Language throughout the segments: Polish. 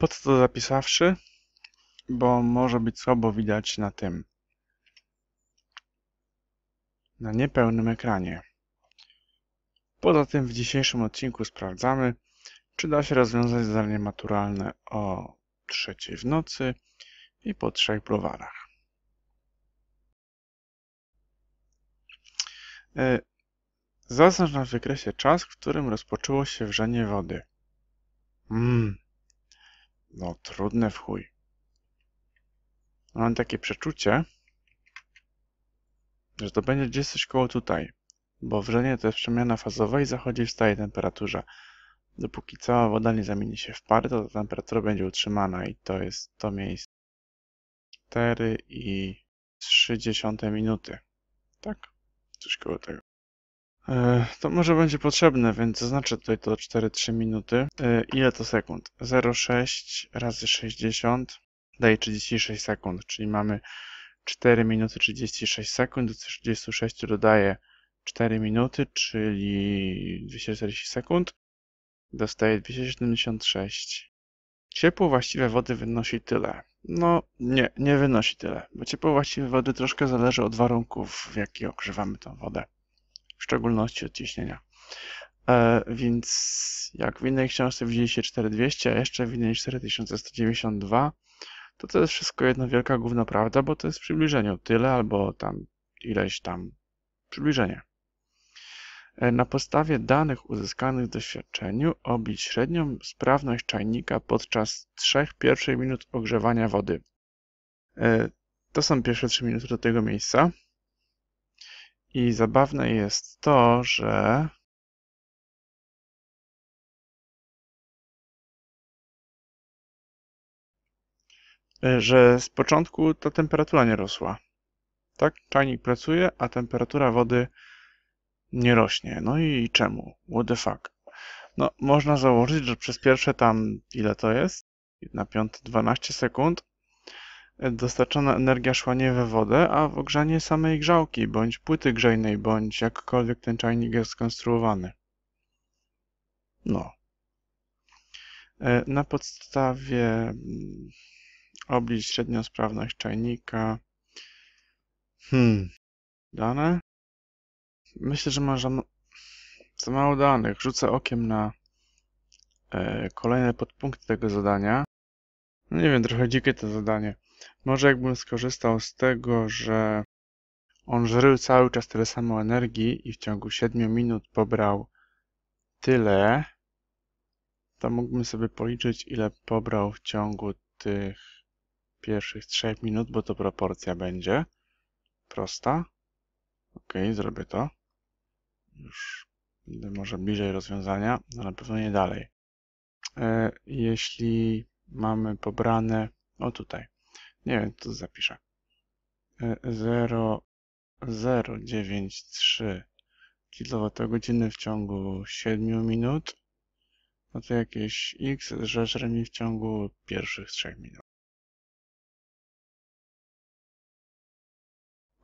Po co to zapisawszy? Bo może być słabo widać na tym. Na niepełnym ekranie. Poza tym w dzisiejszym odcinku sprawdzamy, czy da się rozwiązać zadanie maturalne o trzeciej w nocy i po trzech browarach. E, zaznacz na wykresie czas, w którym rozpoczęło się wrzenie wody. Mmm, no, trudne w chuj. Mam takie przeczucie, że to będzie gdzieś coś koło tutaj, bo wrzenie to jest przemiana fazowa i zachodzi w stałej temperaturze. Dopóki cała woda nie zamieni się w parę, to ta temperatura będzie utrzymana i to jest to miejsce. 4 i 30 minuty. Tak? Coś koło tego. E, to może będzie potrzebne, więc zaznaczę tutaj to 4-3 minuty. E, ile to sekund? 0,6 razy 60 daje 36 sekund, czyli mamy 4 minuty 36 sekund, do 36 dodaję 4 minuty, czyli 240 sekund, dostaję 276. Ciepło właściwe wody wynosi tyle. No nie, nie wynosi tyle, bo ciepło właściwe wody troszkę zależy od warunków, w jakich ogrzewamy tą wodę w szczególności od ciśnienia. E, więc jak w innej książce widzieliście 4200, a jeszcze w innej 4192, to to jest wszystko jedna wielka główna prawda, bo to jest w przybliżeniu tyle albo tam ileś tam przybliżenie. E, na podstawie danych uzyskanych w doświadczeniu obić średnią sprawność czajnika podczas 3 pierwszych minut ogrzewania wody. E, to są pierwsze 3 minuty do tego miejsca. I zabawne jest to, że e, że z początku ta temperatura nie rosła. Tak? Czajnik pracuje, a temperatura wody nie rośnie. No i czemu? What the fuck? No, można założyć, że przez pierwsze tam, ile to jest? na piąta 12 sekund, Dostarczona energia szła nie we wodę, a w ogrzanie samej grzałki bądź płyty grzejnej, bądź jakkolwiek ten czajnik jest skonstruowany. No. E, na podstawie mm, oblicz średnią sprawność czajnika. Hmm. Dane? Myślę, że ma za mało danych. Rzucę okiem na e, kolejne podpunkty tego zadania. No nie wiem, trochę dzikie to zadanie. Może jakbym skorzystał z tego, że on żrył cały czas tyle samo energii i w ciągu 7 minut pobrał tyle, to mógłbym sobie policzyć, ile pobrał w ciągu tych pierwszych 3 minut, bo to proporcja będzie prosta. Ok, zrobię to. Już będę może bliżej rozwiązania, ale na pewno nie dalej. E, jeśli mamy pobrane, o tutaj, nie wiem, tu zapiszę. 0,093 e, kWh w ciągu 7 minut, no to jakieś x żeżre mi w ciągu pierwszych 3 minut.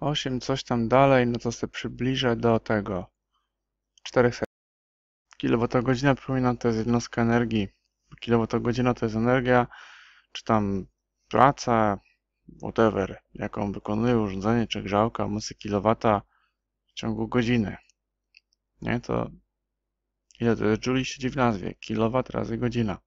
8 coś tam dalej, no to sobie przybliżę do tego 400 kWh, przypominam, to jest jednostka energii. kWh to jest energia, czy tam praca, whatever, jaką wykonuje urządzenie czy grzałka mocy kilowata w ciągu godziny. Nie, to ile to Joule siedzi w nazwie? Kilowat razy godzina.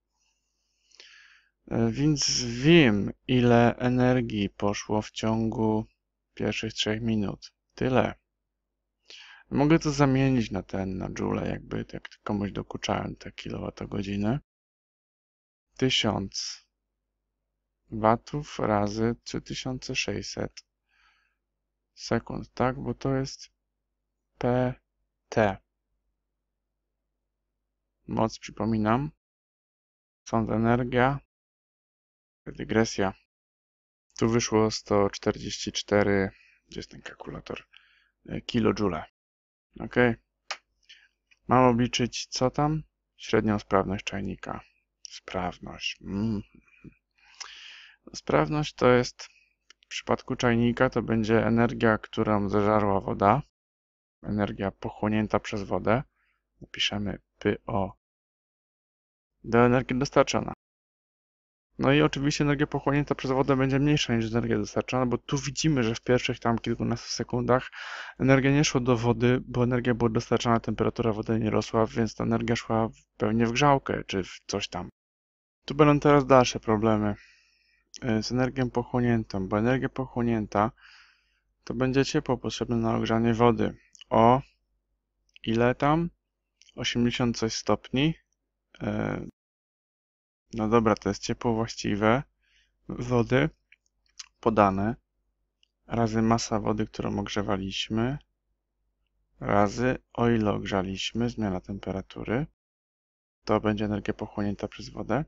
E, więc wiem, ile energii poszło w ciągu pierwszych 3 minut. Tyle. Mogę to zamienić na ten, na Joule, jakby jak komuś dokuczałem te kilowatogodziny. Tysiąc watów razy 3600 sekund, tak? Bo to jest PT. Moc, przypominam. Sąd energia. Dygresja. Tu wyszło 144, gdzie jest ten kalkulator, e, kilojoule. Ok. Mam obliczyć co tam? Średnią sprawność czajnika. Sprawność. Mm. Sprawność to jest w przypadku czajnika to będzie energia, którą zażarła woda, energia pochłonięta przez wodę. Napiszemy PO do energii dostarczana. No i oczywiście energia pochłonięta przez wodę będzie mniejsza niż energia dostarczana, bo tu widzimy, że w pierwszych tam kilkunastu sekundach energia nie szła do wody, bo energia była dostarczana, temperatura wody nie rosła, więc ta energia szła pewnie w grzałkę czy w coś tam. Tu będą teraz dalsze problemy. E, z energią pochłoniętą, bo energia pochłonięta to będzie ciepło potrzebne na ogrzanie wody o ile tam? 80 coś stopni. E, no dobra, to jest ciepło właściwe wody podane razy masa wody, którą ogrzewaliśmy razy o ile ogrzaliśmy, zmiana temperatury. To będzie energia pochłonięta przez wodę.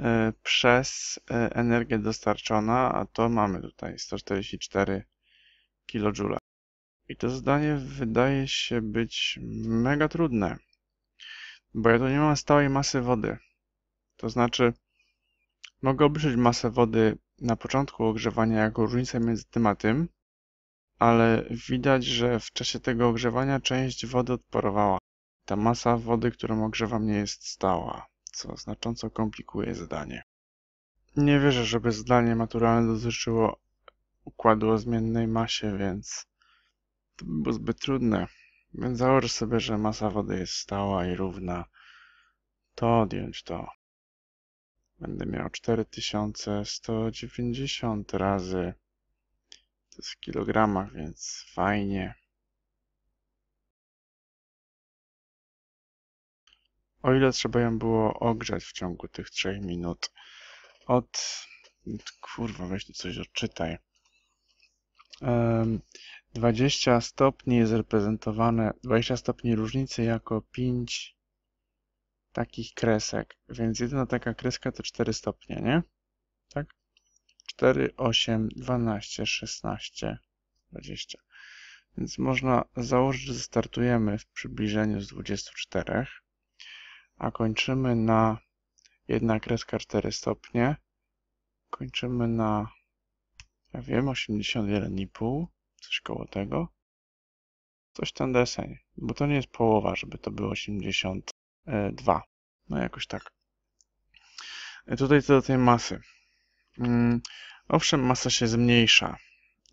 E, przez e, energię dostarczona, a to mamy tutaj 144 kJ. I to zadanie wydaje się być mega trudne, bo ja tu nie mam stałej masy wody. To znaczy, mogę obliczyć masę wody na początku ogrzewania jako różnicę między tym a tym, ale widać, że w czasie tego ogrzewania część wody odparowała. Ta masa wody, którą ogrzewam, nie jest stała co znacząco komplikuje zadanie. Nie wierzę, żeby zdanie maturalne dotyczyło układu o zmiennej masie, więc to by było zbyt trudne. Więc założę sobie, że masa wody jest stała i równa. To odjąć to. Będę miał 4190 razy. To jest w kilogramach, więc fajnie. o ile trzeba ją było ogrzać w ciągu tych 3 minut. Od. Kurwa, weź tu coś odczytaj. 20 stopni jest reprezentowane, 20 stopni różnicy jako 5 takich kresek, więc jedna taka kreska to 4 stopnie, nie? Tak? 4, 8, 12, 16, 20. Więc można założyć, że startujemy w przybliżeniu z 24 a kończymy na jedna kreska 4 stopnie. Kończymy na, ja wiem, 81,5, coś koło tego. Coś ten deseń, bo to nie jest połowa, żeby to było 82. No jakoś tak. E, tutaj co do tej masy. Mm, owszem, masa się zmniejsza.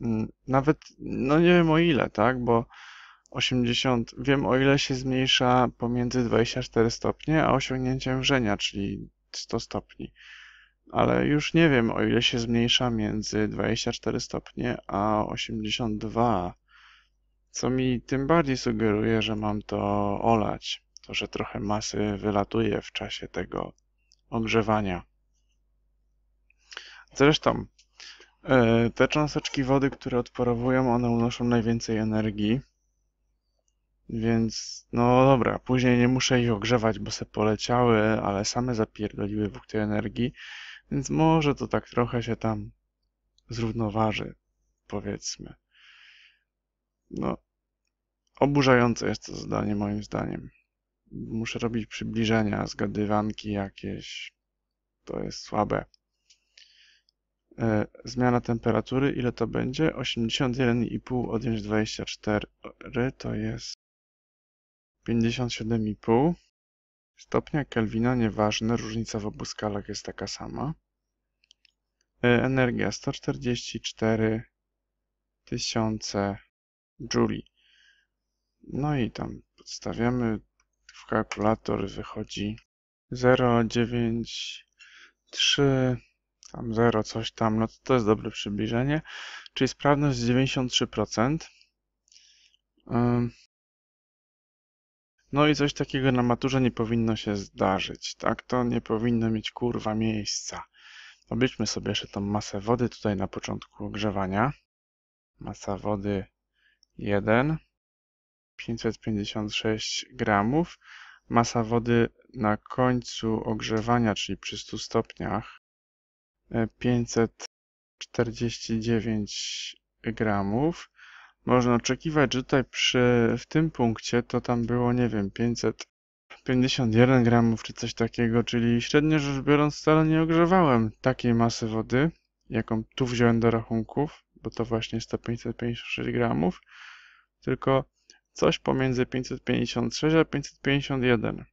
Mm, nawet, no nie wiem o ile, tak, bo 80, wiem o ile się zmniejsza pomiędzy 24 stopnie a osiągnięciem wrzenia, czyli 100 stopni. Ale już nie wiem o ile się zmniejsza między 24 stopnie a 82, co mi tym bardziej sugeruje, że mam to olać. To, że trochę masy wylatuje w czasie tego ogrzewania. Zresztą, e, te cząsteczki wody, które odporowują, one unoszą najwięcej energii. Więc no dobra, później nie muszę ich ogrzewać, bo se poleciały, ale same zapierdoliły w tej energii, więc może to tak trochę się tam zrównoważy, powiedzmy. No, oburzające jest to zadanie moim zdaniem. Muszę robić przybliżenia, zgadywanki jakieś. To jest słabe. E, zmiana temperatury, ile to będzie? 81,5 odjąć 24 to jest 57,5 stopnia Kelwina nieważne, różnica w obu skalach jest taka sama. E, energia 144 tysiące Juli. No i tam podstawiamy w kalkulator wychodzi 0,93 tam 0 coś tam, no to, to jest dobre przybliżenie, czyli sprawność 93%. No i coś takiego na maturze nie powinno się zdarzyć. Tak to nie powinno mieć kurwa miejsca. Obliczmy sobie jeszcze tą masę wody tutaj na początku ogrzewania. Masa wody 1, 556 gramów. Masa wody na końcu ogrzewania, czyli przy 100 stopniach 549 e, gramów można oczekiwać, że tutaj przy, w tym punkcie to tam było, nie wiem, 551 gramów czy coś takiego, czyli średnio rzecz biorąc wcale nie ogrzewałem takiej masy wody, jaką tu wziąłem do rachunków, bo to właśnie jest to 556 gramów, tylko coś pomiędzy 556 a 551.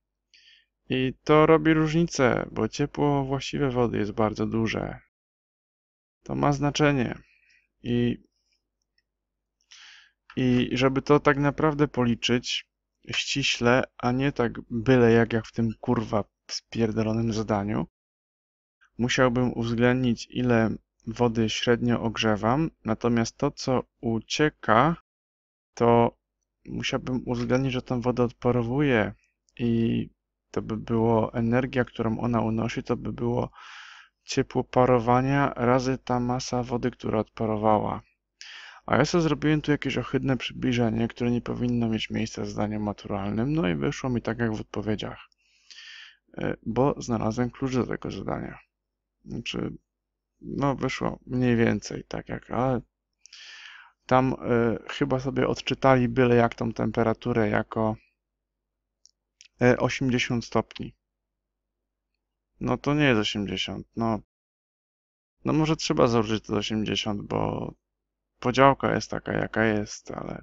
I to robi różnicę, bo ciepło właściwe wody jest bardzo duże. To ma znaczenie. I i żeby to tak naprawdę policzyć ściśle, a nie tak byle jak jak w tym kurwa spierdolonym zadaniu, musiałbym uwzględnić ile wody średnio ogrzewam, natomiast to co ucieka, to musiałbym uwzględnić, że tą wodę odparowuje i to by było energia, którą ona unosi, to by było ciepło parowania razy ta masa wody, która odparowała. A ja sobie zrobiłem tu jakieś ohydne przybliżenie, które nie powinno mieć miejsca w zdaniu maturalnym, no i wyszło mi tak jak w odpowiedziach. E, bo znalazłem klucz do tego zadania. Znaczy, no wyszło mniej więcej tak jak, ale tam y, chyba sobie odczytali byle jak tą temperaturę jako 80 e, stopni. No to nie jest 80, no. No może trzeba założyć to 80, bo podziałka jest taka, jaka jest, ale...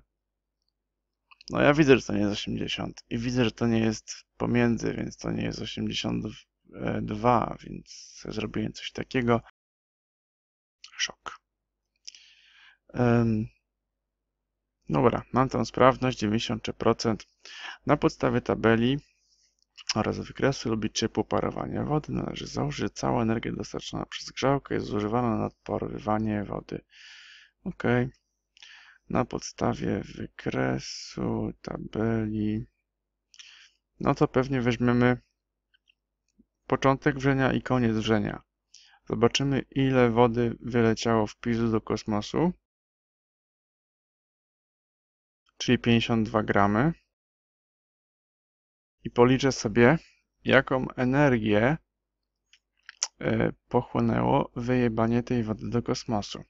No ja widzę, że to nie jest 80 i widzę, że to nie jest pomiędzy, więc to nie jest 82, więc zrobiłem coś takiego. Szok. Um, dobra, mam tą sprawność 93%. Na podstawie tabeli oraz wykresu lubić ciepło parowania wody należy założyć, że cała energia dostarczana przez grzałkę jest zużywana na odporowywanie wody. OK. Na podstawie wykresu tabeli, no to pewnie weźmiemy początek wrzenia i koniec wrzenia. Zobaczymy, ile wody wyleciało w pizu do kosmosu, czyli 52 gramy. I policzę sobie, jaką energię e, pochłonęło wyjebanie tej wody do kosmosu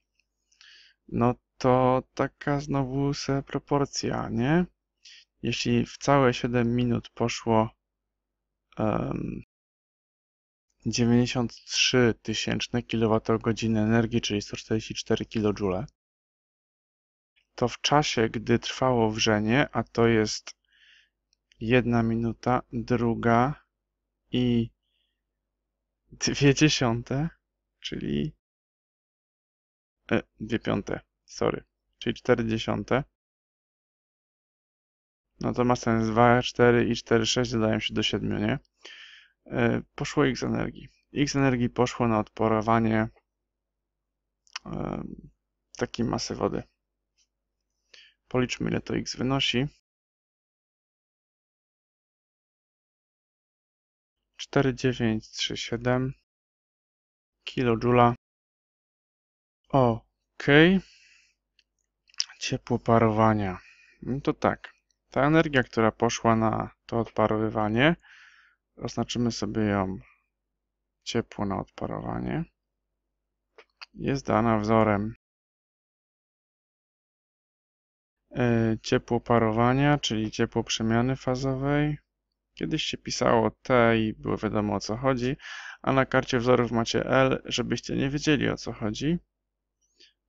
no to taka znowu se proporcja, nie? Jeśli w całe 7 minut poszło um, 93 tysięczne kWh energii, czyli 144 kJ, to w czasie, gdy trwało wrzenie, a to jest jedna minuta, druga i dwie dziesiąte, czyli e, dwie piąte, sorry, czyli 4 dziesiąte. No to ma sens 2, 4 i 4, 6 dodają się do 7, nie? E, poszło x energii. X energii poszło na odporowanie e, takiej masy wody. Policzmy ile to x wynosi. 4937 kJ Ok. Ciepło parowania. No to tak. Ta energia, która poszła na to odparowywanie, oznaczymy sobie ją ciepło na odparowanie. Jest dana wzorem e, ciepło parowania, czyli ciepło przemiany fazowej. Kiedyś się pisało T i było wiadomo o co chodzi, a na karcie wzorów macie L, żebyście nie wiedzieli o co chodzi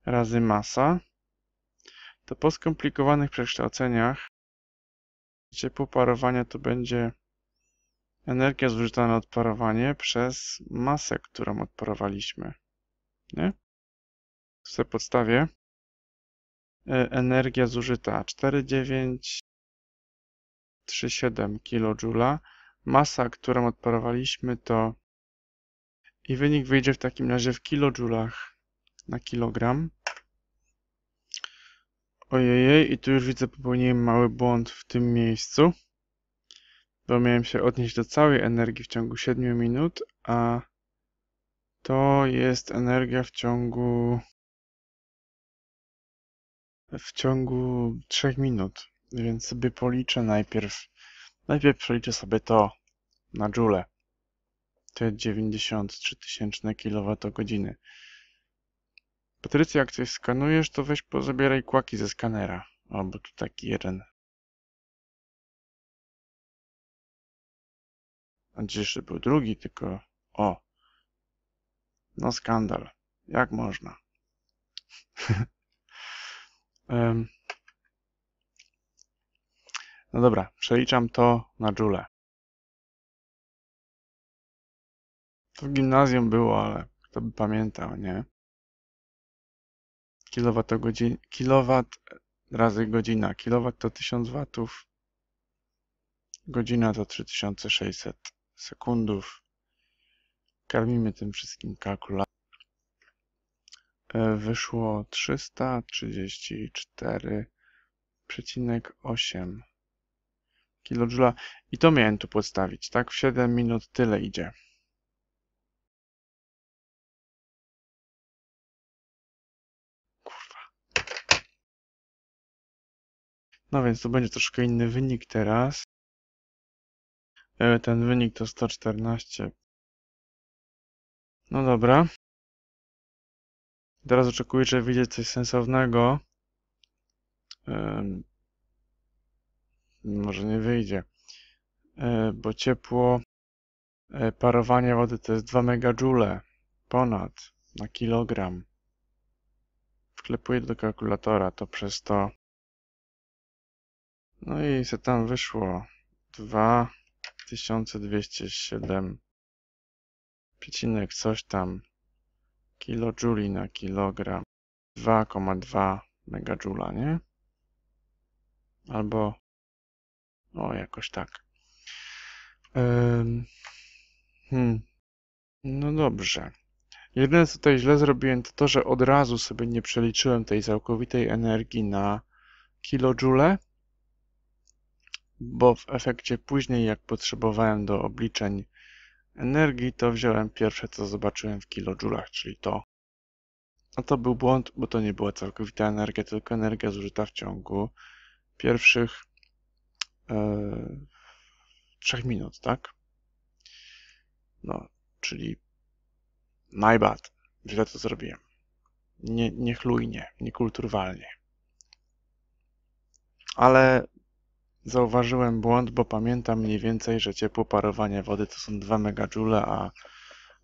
razy masa, to po skomplikowanych przekształceniach ciepło parowania to będzie energia zużyta na odparowanie przez masę, którą odparowaliśmy. Nie? W tej podstawie e, energia zużyta 4,937 kJ. Masa, którą odparowaliśmy to i wynik wyjdzie w takim razie w kilojoulach na kilogram. Ojej, i tu już widzę, popełniłem mały błąd w tym miejscu. Bo miałem się odnieść do całej energii w ciągu 7 minut, a to jest energia w ciągu w ciągu 3 minut. Więc sobie policzę najpierw. Najpierw przeliczę sobie to na joule. Te 93 tysięczne kilowatogodziny. Patrycja, jak coś skanujesz, to weź pozabieraj kłaki ze skanera. Albo tu taki jeden. A gdzie jeszcze był drugi, tylko... O! No skandal. Jak można? um. No dobra, przeliczam to na Joule. To w gimnazjum było, ale kto by pamiętał, nie? kilowatogodzin, kilowat razy godzina. Kilowat to 1000 watów, godzina to 3600 sekundów. Karmimy tym wszystkim kalkulator Wyszło 334,8 kJ. I to miałem tu podstawić, tak? W 7 minut tyle idzie. No więc to będzie troszkę inny wynik teraz. E, ten wynik to 114. No dobra. Teraz oczekuję, że widzę coś sensownego. Um, może nie wyjdzie. E, bo ciepło e, parowania wody to jest 2 megajoule ponad na kilogram. Wklepuję do kalkulatora, to przez to no i co tam wyszło? 2207 coś tam kilojuli na kilogram 2,2 megajula, nie? Albo o, no, jakoś tak. Um, hmm. No dobrze. Jedyne, co tutaj źle zrobiłem, to to, że od razu sobie nie przeliczyłem tej całkowitej energii na kilojoule bo w efekcie później jak potrzebowałem do obliczeń energii, to wziąłem pierwsze co zobaczyłem w kilojoulach, czyli to. A to był błąd, bo to nie była całkowita energia, tylko energia zużyta w ciągu pierwszych yy, e, 3 minut, tak? No, czyli my bad. Źle to zrobiłem. Nie, niechlujnie, niekulturalnie. Ale Zauważyłem błąd, bo pamiętam mniej więcej, że ciepło parowania wody to są 2 MJ, a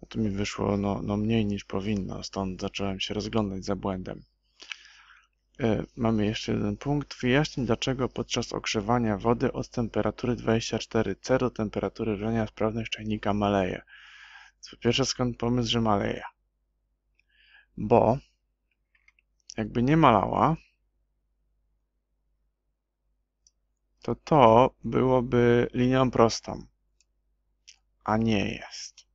tu mi wyszło no, no mniej niż powinno, stąd zacząłem się rozglądać za błędem. E, mamy jeszcze jeden punkt. Wyjaśnij, dlaczego podczas ogrzewania wody od temperatury 24C do temperatury wrzenia sprawność czajnika maleje. Po pierwsze, skąd pomysł, że maleje? Bo jakby nie malała, to to byłoby linią prostą, a nie jest.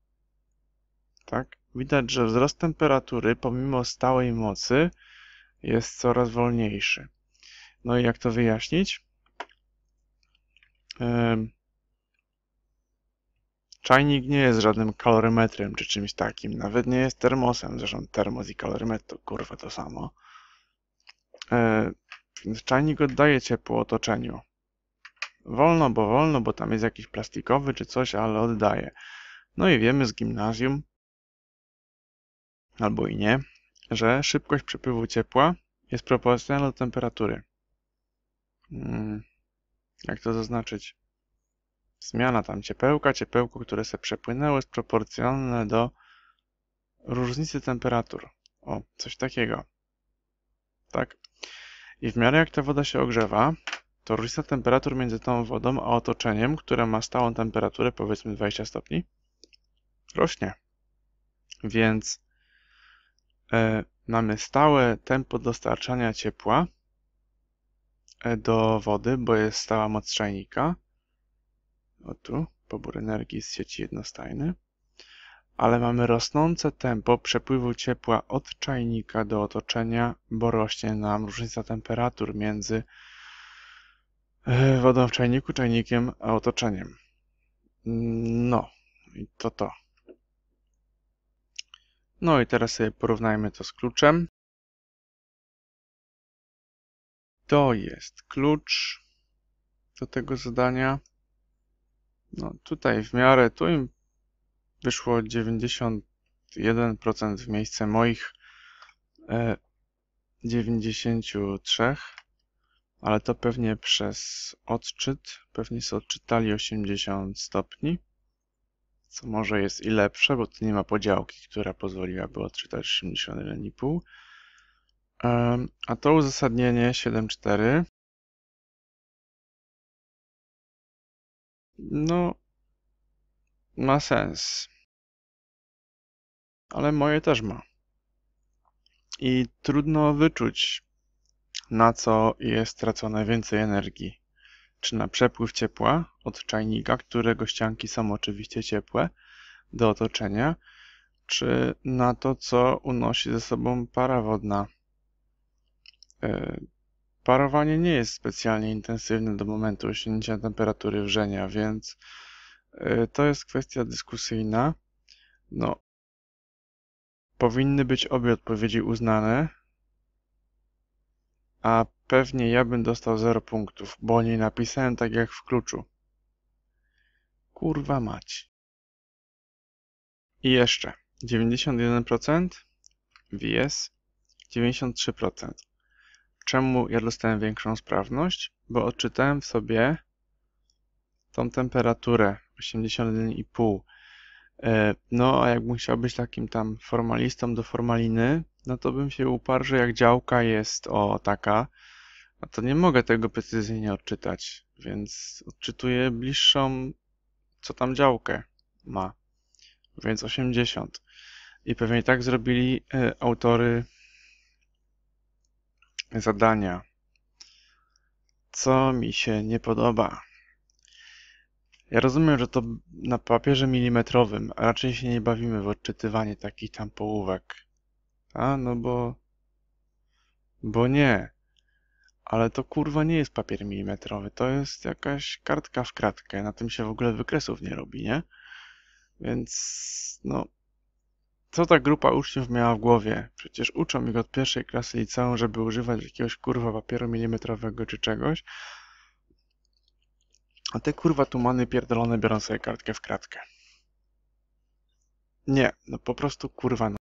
Tak? Widać, że wzrost temperatury pomimo stałej mocy jest coraz wolniejszy. No i jak to wyjaśnić? Czajnik nie jest żadnym kalorymetrem czy czymś takim, nawet nie jest termosem, zresztą termos i kalorymetr to kurwa to samo. Więc e, Czajnik oddaje ciepło otoczeniu, Wolno, bo wolno, bo tam jest jakiś plastikowy czy coś, ale oddaje. No i wiemy z gimnazjum, albo i nie, że szybkość przepływu ciepła jest proporcjonalna do temperatury. Hmm. Jak to zaznaczyć? Zmiana tam ciepełka, ciepełko, które se przepłynęło jest proporcjonalne do różnicy temperatur. O, coś takiego. Tak. I w miarę jak ta woda się ogrzewa, to różnica temperatur między tą wodą a otoczeniem, które ma stałą temperaturę, powiedzmy 20 stopni, rośnie. Więc e, mamy stałe tempo dostarczania ciepła e, do wody, bo jest stała moc czajnika. O tu, pobór energii z sieci jednostajny. Ale mamy rosnące tempo przepływu ciepła od czajnika do otoczenia, bo rośnie nam różnica temperatur między E, Wodą w czajniku, czajnikiem, a otoczeniem. Mm, no, i to to. No i teraz sobie porównajmy to z kluczem. To jest klucz do tego zadania. No tutaj w miarę, tu im wyszło 91% w miejsce moich e, 93% ale to pewnie przez odczyt, pewnie sobie odczytali 80 stopni, co może jest i lepsze, bo tu nie ma podziałki, która pozwoliłaby odczytać 81,5. A to uzasadnienie 7.4 no ma sens. Ale moje też ma. I trudno wyczuć na co jest tracone więcej energii. Czy na przepływ ciepła od czajnika, którego ścianki są oczywiście ciepłe, do otoczenia, czy na to, co unosi ze sobą para wodna. E, parowanie nie jest specjalnie intensywne do momentu osiągnięcia temperatury wrzenia, więc e, to jest kwestia dyskusyjna. No, powinny być obie odpowiedzi uznane, a pewnie ja bym dostał 0 punktów, bo nie napisałem tak jak w kluczu. Kurwa mać. I jeszcze 91% VS 93%. Czemu ja dostałem większą sprawność? Bo odczytałem w sobie tą temperaturę 81,5. E, no, a jak musiał być takim tam formalistą do formaliny, no to bym się uparł, że jak działka jest o taka, no to nie mogę tego precyzyjnie odczytać, więc odczytuję bliższą, co tam działkę ma, więc 80. I pewnie tak zrobili y, autory zadania, co mi się nie podoba. Ja rozumiem, że to na papierze milimetrowym, raczej się nie bawimy w odczytywanie takich tam połówek. A no bo. Bo nie. Ale to kurwa nie jest papier milimetrowy, to jest jakaś kartka w kratkę. Na tym się w ogóle wykresów nie robi, nie? Więc no. Co ta grupa uczniów miała w głowie? Przecież uczą ich od pierwszej klasy liceum, żeby używać jakiegoś kurwa papieru milimetrowego czy czegoś. A te kurwa tumany pierdolone biorą sobie kartkę w kratkę. Nie, no po prostu kurwa no.